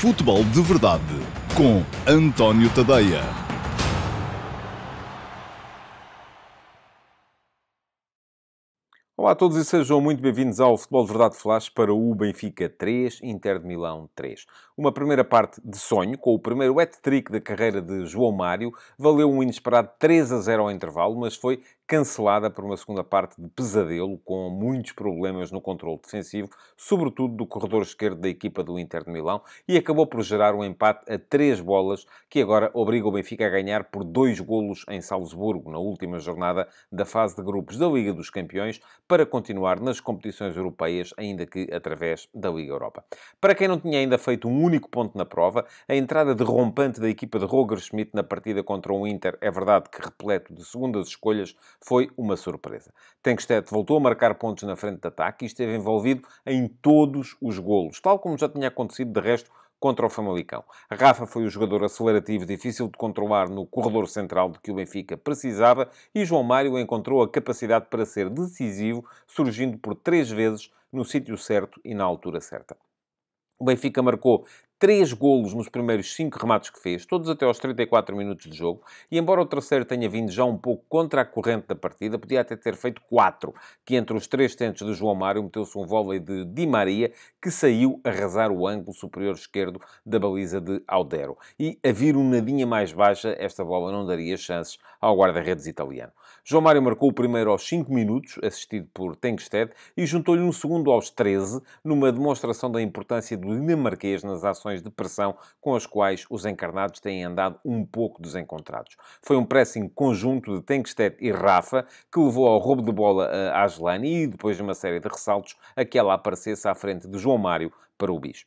Futebol de Verdade com António Tadeia. Olá a todos e sejam muito bem-vindos ao Futebol de Verdade Flash para o Benfica 3, Inter de Milão 3. Uma primeira parte de sonho, com o primeiro hat-trick da carreira de João Mário, valeu um inesperado 3 a 0 ao intervalo, mas foi cancelada por uma segunda parte de pesadelo, com muitos problemas no controle defensivo, sobretudo do corredor esquerdo da equipa do Inter de Milão, e acabou por gerar um empate a três bolas, que agora obriga o Benfica a ganhar por dois golos em Salzburgo, na última jornada da fase de grupos da Liga dos Campeões, para continuar nas competições europeias, ainda que através da Liga Europa. Para quem não tinha ainda feito um único ponto na prova, a entrada derrompante da equipa de Roger Schmidt na partida contra o Inter é verdade que repleto de segundas escolhas foi uma surpresa. Tenkstedt voltou a marcar pontos na frente de ataque e esteve envolvido em todos os golos, tal como já tinha acontecido de resto contra o Famalicão. Rafa foi o jogador acelerativo difícil de controlar no corredor central de que o Benfica precisava e João Mário encontrou a capacidade para ser decisivo, surgindo por três vezes no sítio certo e na altura certa. O Benfica marcou três golos nos primeiros cinco remates que fez, todos até aos 34 minutos de jogo, e embora o terceiro tenha vindo já um pouco contra a corrente da partida, podia até ter feito quatro, que entre os três tentos de João Mário meteu-se um vôlei de Di Maria, que saiu a rasar o ângulo superior esquerdo da baliza de Aldero. E a vir um nadinha mais baixa, esta bola não daria chances ao guarda-redes italiano. João Mário marcou o primeiro aos 5 minutos, assistido por Tengsted, e juntou-lhe um segundo aos 13, numa demonstração da importância do dinamarquês nas ações de pressão com as quais os encarnados têm andado um pouco desencontrados. Foi um pressing conjunto de Tengsted e Rafa que levou ao roubo de bola a Aslan e, depois de uma série de ressaltos, a que ela aparecesse à frente de João Mário para o bicho.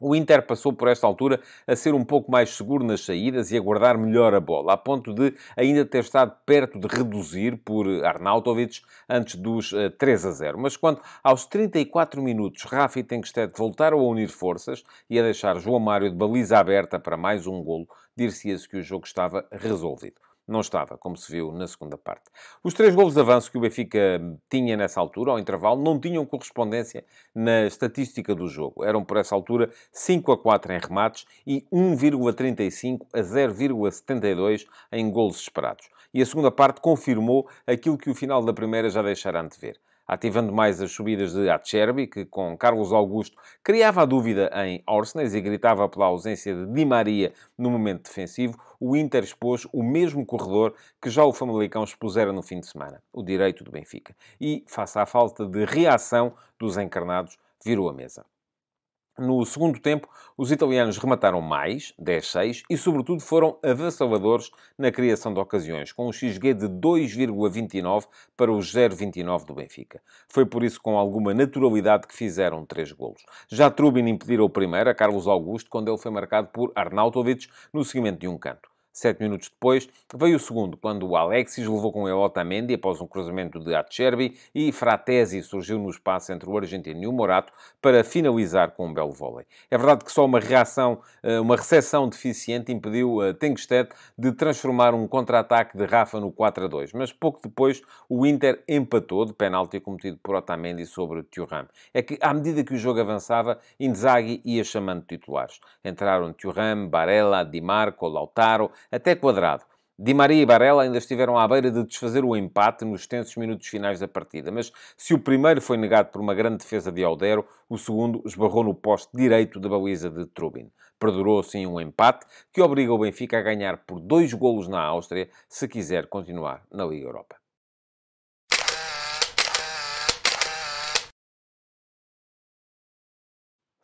O Inter passou por esta altura a ser um pouco mais seguro nas saídas e a guardar melhor a bola, a ponto de ainda ter estado perto de reduzir por Arnautovic antes dos 3 eh, a 0. Mas quando aos 34 minutos Rafa e Tenkstedt voltaram a unir forças e a deixar João Mário de baliza aberta para mais um golo, dir-se-ia que o jogo estava resolvido não estava, como se viu na segunda parte. Os três golos de avanço que o Benfica tinha nessa altura, ao intervalo, não tinham correspondência na estatística do jogo. Eram, por essa altura, 5 a 4 em remates e 1,35 a 0,72 em golos esperados. E a segunda parte confirmou aquilo que o final da primeira já deixara antever ativando mais as subidas de Acerbi, que com Carlos Augusto criava a dúvida em Orsnes e gritava pela ausência de Di Maria no momento defensivo, o Inter expôs o mesmo corredor que já o Famalicão expusera no fim de semana, o direito do Benfica. E, face à falta de reação dos encarnados, virou a mesa. No segundo tempo, os italianos remataram mais, 10-6, e sobretudo foram avassaladores na criação de ocasiões, com um XG de 2,29 para os 0,29 do Benfica. Foi por isso com alguma naturalidade que fizeram três golos. Já Trubin impediu o primeiro a Carlos Augusto quando ele foi marcado por Arnautovic no seguimento de um canto. Sete minutos depois, veio o segundo, quando o Alexis levou com ele Otamendi após um cruzamento de Acerbi e Fratesi surgiu no espaço entre o argentino e o Morato para finalizar com um belo vôlei. É verdade que só uma reação, eh, uma recepção deficiente impediu a Tengsted de transformar um contra-ataque de Rafa no 4 a 2, mas pouco depois o Inter empatou de penalti cometido por Otamendi sobre Thuram. É que à medida que o jogo avançava, Inzaghi ia chamando titulares. Entraram Thuram, Barella, Di Marco, Lautaro, até quadrado. Di Maria e Barella ainda estiveram à beira de desfazer o empate nos tensos minutos finais da partida, mas se o primeiro foi negado por uma grande defesa de Aldero, o segundo esbarrou no poste direito da baliza de Trubin. Perdurou assim um empate que obriga o Benfica a ganhar por dois golos na Áustria se quiser continuar na Liga Europa.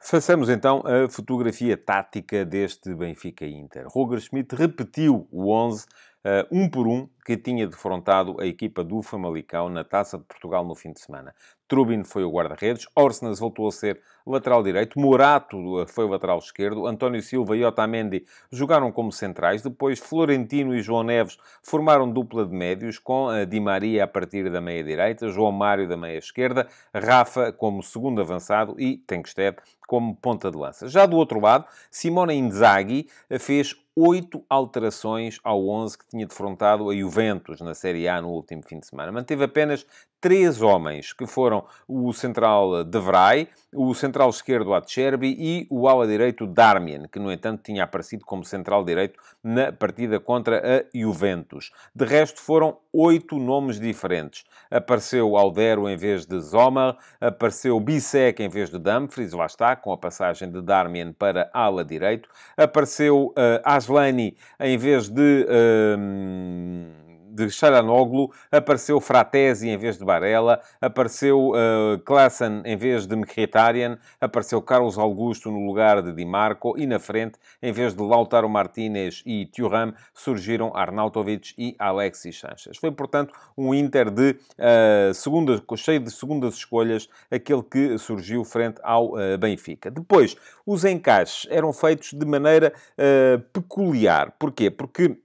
Façamos então a fotografia tática deste Benfica Inter. Roger Schmidt repetiu o 11 uh, eh, um por um que tinha defrontado a equipa do Famalicão na Taça de Portugal no fim de semana. Trubin foi o guarda-redes, Orsenas voltou a ser lateral direito, Morato eh, foi o lateral esquerdo, António Silva e Otamendi jogaram como centrais, depois Florentino e João Neves formaram dupla de médios, com eh, Di Maria a partir da meia-direita, João Mário da meia-esquerda, Rafa como segundo avançado e Tenkstedt como ponta de lança. Já do outro lado, Simone Inzaghi eh, fez oito alterações ao 11 que tinha defrontado a Juventus Juventus na Série A no último fim de semana. Manteve apenas três homens, que foram o central eh, De Vrij, o central esquerdo Atcherbi e o ala direito Darmian, que no entanto tinha aparecido como central direito na partida contra a Juventus. De resto foram oito nomes diferentes. Apareceu Aldero em vez de Zomer, apareceu Bissek em vez de Dumfries, lá está, com a passagem de Darmian para ala direito, apareceu uh, Aslani em vez de... Uh, de Charanoglu, apareceu Fratesi em vez de Barella, apareceu uh, Klassen em vez de Mkhitaryan, apareceu Carlos Augusto no lugar de Di Marco e na frente, em vez de Lautaro Martinez e Thuram, surgiram Arnautovic e Alexis Sanchez. Foi, portanto, um Inter de uh, segunda, cheio de segundas escolhas, aquele que surgiu frente ao uh, Benfica. Depois, os encaixes eram feitos de maneira uh, peculiar. Porquê? Porque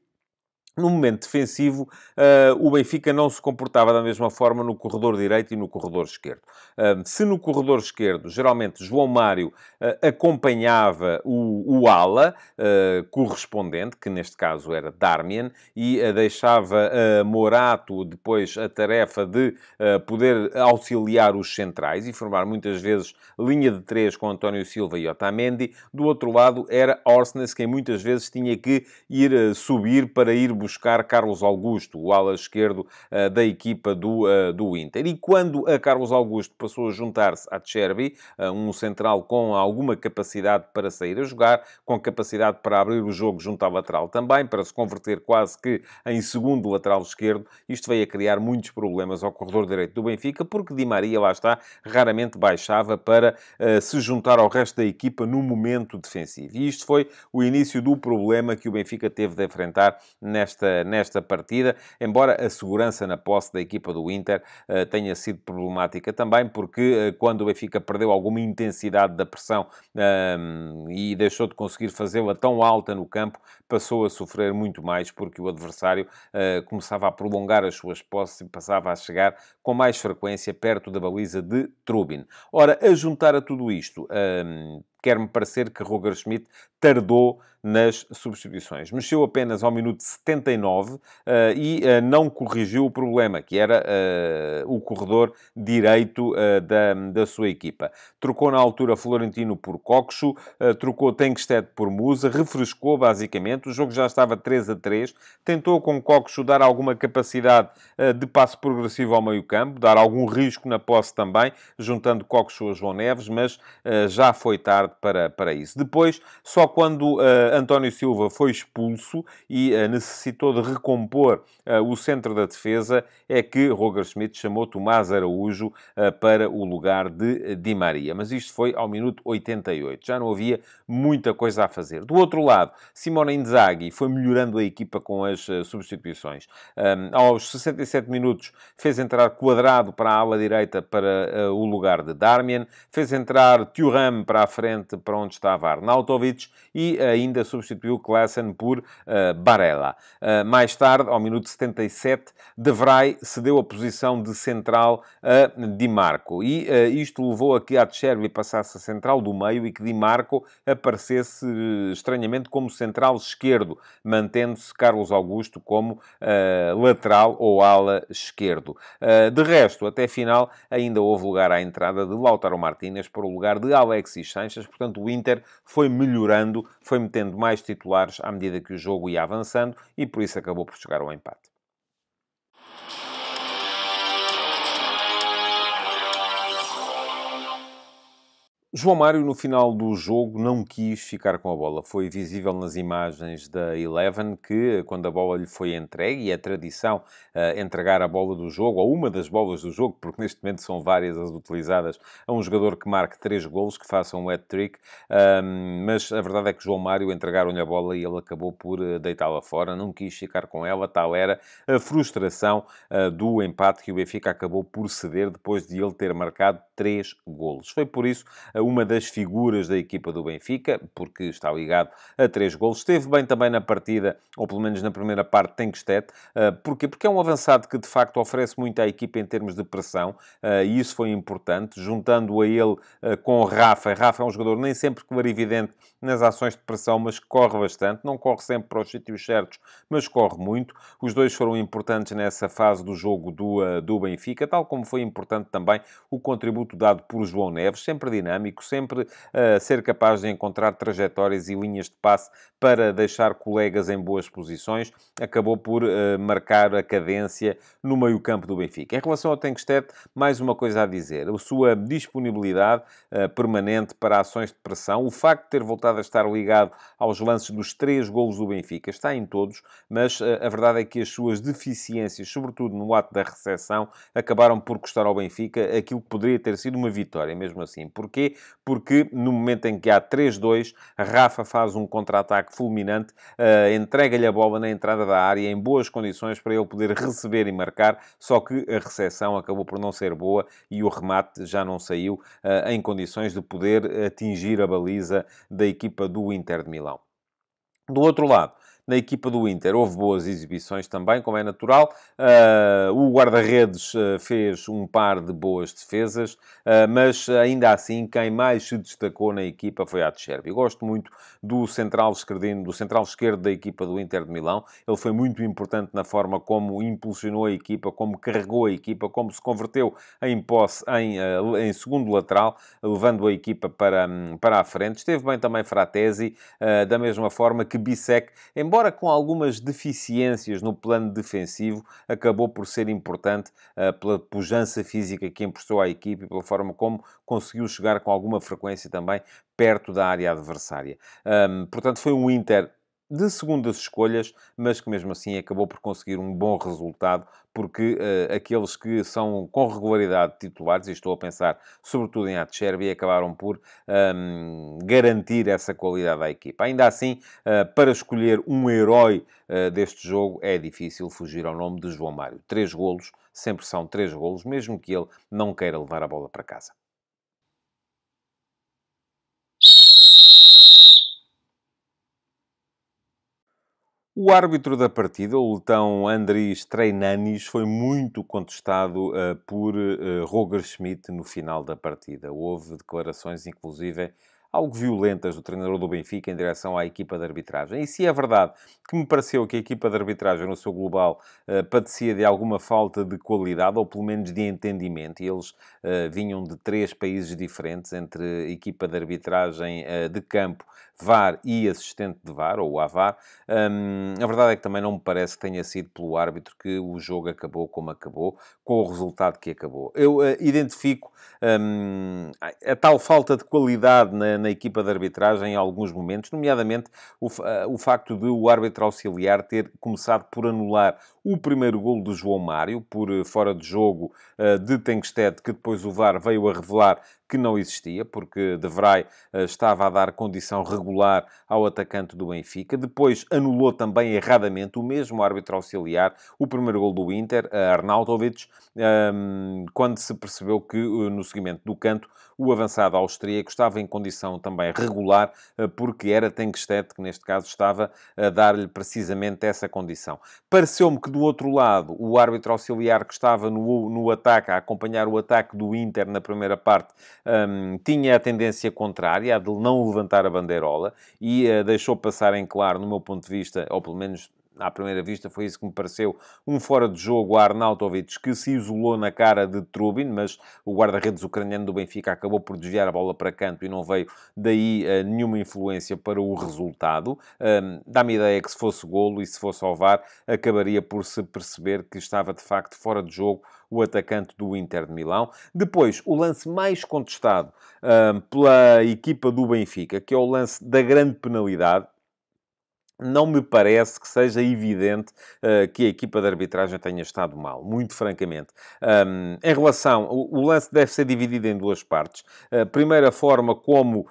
no momento defensivo, uh, o Benfica não se comportava da mesma forma no corredor direito e no corredor esquerdo. Uh, se no corredor esquerdo, geralmente João Mário uh, acompanhava o, o ala correspondente, que neste caso era Darmian, e deixava Morato depois a tarefa de poder auxiliar os centrais e formar muitas vezes linha de três com António Silva e Otamendi. Do outro lado era Orsnes, quem muitas vezes tinha que ir subir para ir buscar Carlos Augusto, o ala esquerdo eh, da equipa do, eh, do Inter. E quando a Carlos Augusto passou a juntar-se a Cherby, eh, um central com alguma capacidade para sair a jogar, com capacidade para abrir o jogo junto ao lateral também, para se converter quase que em segundo lateral esquerdo, isto veio a criar muitos problemas ao corredor direito do Benfica, porque Di Maria, lá está, raramente baixava para uh, se juntar ao resto da equipa no momento defensivo. E isto foi o início do problema que o Benfica teve de enfrentar nesta nesta, nesta partida, embora a segurança na posse da equipa do Inter uh, tenha sido problemática também, porque uh, quando o Benfica perdeu alguma intensidade da pressão um, ehm, e deixou de conseguir fazê-la tão alta no campo, passou a sofrer muito mais, porque o adversário uh, começava a prolongar as suas posses e passava a chegar com mais frequência perto da baliza de Trubin. Ora, a juntar a tudo isto, um, ehm, quer-me parecer que Roger Schmidt tardou nas substituições. Mexeu apenas ao minuto 79 uh, e uh, não corrigiu o problema, que era uh, o corredor direito da, da sua equipa. Trocou na altura Florentino por Coxo, trocou Tenkstedt por Musa, refrescou basicamente, o jogo já estava 3 a 3, tentou com Coxo dar alguma capacidade de passo progressivo ao meio campo, dar algum risco na posse também, juntando Coxo a João Neves, mas já foi tarde para, para isso. Depois, só quando António Silva foi expulso e eh, necessitou de recompor eh, o centro da defesa, é que Roger Schmidt chamou Tomás Araújo eh, para o lugar de Di Maria. Mas isto foi ao minuto 88. Já não havia muita coisa a fazer. Do outro lado, Simone Inzaghi foi melhorando a equipa com as substituições. aos 67 minutos fez entrar Quadrado para a ala direita para o lugar de Darmian, fez entrar Thuram para a frente para onde estava Arnautovic e ainda substituiu Klaassen por uh, Barella. Uh, mais tarde, ao minuto 77, De Vrij cedeu a posição de central a Di Marco. E uh, isto levou a que a Tchervi passasse a central do meio e que Di Marco aparecesse estranhamente como central esquerdo, mantendo-se Carlos Augusto como lateral ou ala esquerdo. de resto, até final, ainda houve lugar à entrada de Lautaro Martínez para o lugar de Alexis Sanches. Portanto, o Inter foi melhorando, foi metendo mais titulares à medida que o jogo ia avançando e por isso acabou por chegar ao empate. João Mário, no final do jogo, não quis ficar com a bola. Foi visível nas imagens da Eleven que, quando a bola lhe foi entregue, e é tradição uh, entregar a bola do jogo, ou uma das bolas do jogo, porque neste momento são várias as utilizadas, a um jogador que marque três golos, que faça um hat-trick, um, ehm, mas a verdade é que João Mário entregaram-lhe a bola e ele acabou por eh, deitá-la fora, não quis ficar com ela, tal era a frustração uh, do empate que o Benfica acabou por ceder depois de ele ter marcado três golos. Foi por isso uma das figuras da equipa do Benfica, porque está ligado a três gols. Esteve bem também na partida, ou pelo menos na primeira parte, tem que Uh, porquê? Porque é um avançado que, de facto, oferece muito à equipa em termos de pressão, ah, e isso foi importante, juntando a ele com ah, com Rafa. Rafa é um jogador nem sempre claro evidente nas ações de pressão, mas corre bastante. Não corre sempre para os sítios certos, mas corre muito. Os dois foram importantes nessa fase do jogo do, ah, do Benfica, tal como foi importante também o contributo dado por João Neves, sempre dinâmico, sempre a eh, ser capaz de encontrar trajetórias e linhas de passe para deixar colegas em boas posições, acabou por eh, marcar a cadência no meio-campo do Benfica. Em relação ao Tenkstedt, mais uma coisa a dizer. A sua disponibilidade eh, permanente para ações de pressão, o facto de ter voltado a estar ligado aos lances dos três golos do Benfica, está em todos, mas a verdade é que as suas deficiências, sobretudo no ato da recepção, acabaram por custar ao Benfica aquilo que poderia ter sido uma vitória, mesmo assim. Porquê? porque no momento em que há 3-2, Rafa faz um contra-ataque fulminante, uh, entrega-lhe a bola na entrada da área em boas condições para ele poder receber e marcar, só que a recepção acabou por não ser boa e o remate já não saiu uh, em condições de poder atingir a baliza da equipa do Inter de Milão. Do outro lado, na equipa do Inter houve boas exibições também, como é natural. Uh, o guarda-redes uh, fez um par de boas defesas, uh, mas ainda assim quem mais se destacou na equipa foi a Tcherbi. Gosto muito do central, do central esquerdo da equipa do Inter de Milão. Ele foi muito importante na forma como impulsionou a equipa, como carregou a equipa, como se converteu em posse em, em segundo lateral, levando a equipa para, hum, para a frente. Esteve bem também Fratesi, da mesma forma que Bissek, embora embora com algumas deficiências no plano defensivo, acabou por ser importante uh, pela pujança física que emprestou à equipe e pela forma como conseguiu chegar com alguma frequência também perto da área adversária. Um, portanto, foi um Inter de segundas escolhas, mas que mesmo assim acabou por conseguir um bom resultado, porque uh, aqueles que são com regularidade titulares, e estou a pensar sobretudo em Atcherby, acabaram por um, ehm, garantir essa qualidade à equipa. Ainda assim, uh, para escolher um herói uh, deste jogo, é difícil fugir ao nome de João Mário. Três golos, sempre são três golos, mesmo que ele não queira levar a bola para casa. O árbitro da partida, o letão Andris Treinanis, foi muito contestado uh, por uh, Roger Schmidt no final da partida. Houve declarações, inclusive, algo violentas do treinador do Benfica em direção à equipa de arbitragem. E se é verdade que me pareceu que a equipa de arbitragem, no seu global, uh, padecia de alguma falta de qualidade, ou pelo menos de entendimento, e eles uh, vinham de três países diferentes, entre equipa de arbitragem uh, de campo VAR e assistente de VAR, ou AVAR. Um, a verdade é que também não me parece que tenha sido pelo árbitro que o jogo acabou como acabou, com o resultado que acabou. Eu uh, identifico um, a tal falta de qualidade na, na, equipa de arbitragem em alguns momentos, nomeadamente o, uh, o facto de o árbitro auxiliar ter começado por anular o primeiro golo do João Mário, por eh, fora de jogo uh, de Tenkstedt, que depois o VAR veio a revelar que não existia, porque De Vrij eh, estava a dar condição regular ao atacante do Benfica. Depois anulou também erradamente o mesmo árbitro auxiliar, o primeiro gol do Inter, eh, Arnautovic, ehm, quando se percebeu que eh, no seguimento do canto o avançado austríaco estava em condição também regular, porque era Tenkstedt, que neste caso estava a dar-lhe precisamente essa condição. Pareceu-me que do outro lado o árbitro auxiliar que estava no, no ataque, a acompanhar o ataque do Inter na primeira parte, um, tinha a tendência contrária, a de não levantar a bandeirola, e uh, deixou passar em claro, no meu ponto de vista, ou pelo menos à primeira vista foi isso que me pareceu, um fora de jogo a Arnautovic, que se isolou na cara de Trubin, mas o guarda-redes ucraniano do Benfica acabou por desviar a bola para canto e não veio daí uh, nenhuma influência para o resultado. Um, Dá-me ideia que se fosse golo e se fosse alvar acabaria por se perceber que estava de facto fora de jogo o atacante do Inter de Milão. Depois, o lance mais contestado um, pela equipa do Benfica, que é o lance da grande penalidade não me parece que seja evidente uh, que a equipa de arbitragem tenha estado mal, muito francamente. Um, em relação, o, o, lance deve ser dividido em duas partes. Uh, primeira forma como uh,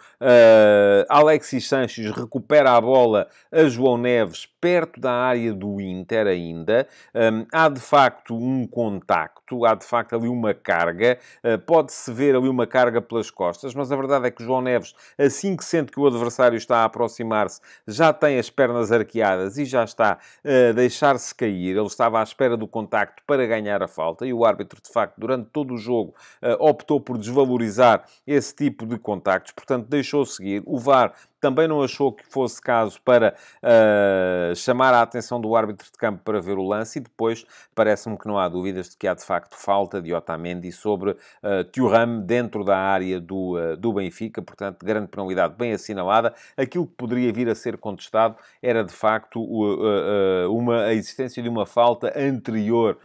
Alexis Sanches recupera a bola a João Neves perto da área do Inter ainda. Um, há de facto um contacto, há de facto ali uma carga, uh, pode-se ver ali uma carga pelas costas, mas a verdade é que João Neves, assim que sente que o adversário está a aproximar-se, já tem as pernas pernas arqueadas e já está eh, a deixar-se cair. Ele estava à espera do contacto para ganhar a falta e o árbitro, de facto, durante todo o jogo, eh, optou por desvalorizar esse tipo de contactos. Portanto, deixou seguir. O VAR também não achou que fosse caso para uh, chamar a atenção do árbitro de campo para ver o lance e depois parece-me que não há dúvidas de que há de facto falta de Otamendi sobre uh, Thuram dentro da área do, uh, do Benfica, portanto, grande penalidade bem assinalada. Aquilo que poderia vir a ser contestado era de facto uh, uma, a existência de uma falta anterior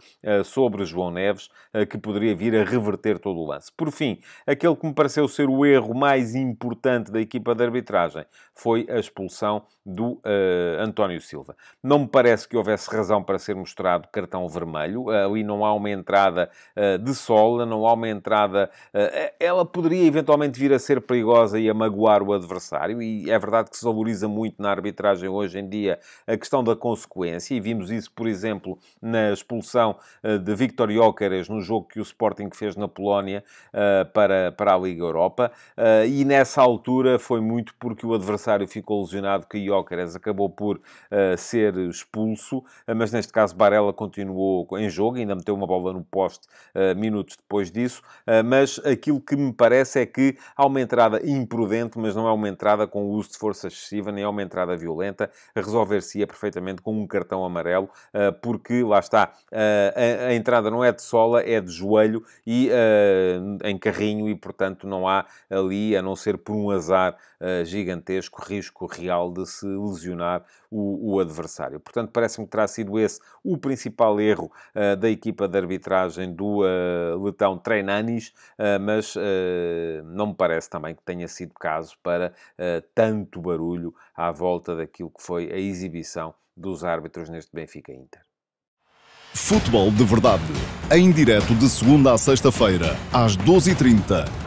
sobre João Neves que poderia vir a reverter todo o lance. Por fim, aquele que me pareceu ser o erro mais importante da equipa de arbitragem foi a expulsão do uh, António Silva. Não me parece que houvesse razão para ser mostrado cartão vermelho. Eh, ali não há uma entrada uh, de sola, não há uma entrada. Uh, ela poderia eventualmente vir a ser perigosa e a magoar o adversário, e é verdade que se valoriza muito na arbitragem hoje em dia a questão da consequência, e vimos isso, por exemplo, na expulsão de Victor Jóqueres no jogo que o Sporting fez na Polónia para, para a Liga Europa, e nessa altura foi muito porque o adversário ficou lesionado, que Iócares acabou por uh, ser expulso, eh, mas neste caso Barella continuou em jogo, ainda meteu uma bola no poste uh, minutos depois disso, uh, mas aquilo que me parece é que há uma entrada imprudente, mas não é uma entrada com uso de força excessiva, nem é uma entrada violenta, resolver-se-ia é perfeitamente com um cartão amarelo, porque, lá está, a, a, entrada não é de sola, é de joelho e em carrinho, e portanto não há ali, a não ser por um azar gigante gigantesco risco real de se lesionar o, o adversário. Portanto, parece-me que terá sido esse o principal erro uh, da equipa de arbitragem do uh, letão Treinanis, uh, eh, mas não me parece também que tenha sido caso para tanto barulho à volta daquilo que foi a exibição dos árbitros neste Benfica Inter. Futebol de Verdade, em direto de segunda a sexta-feira, às 12h30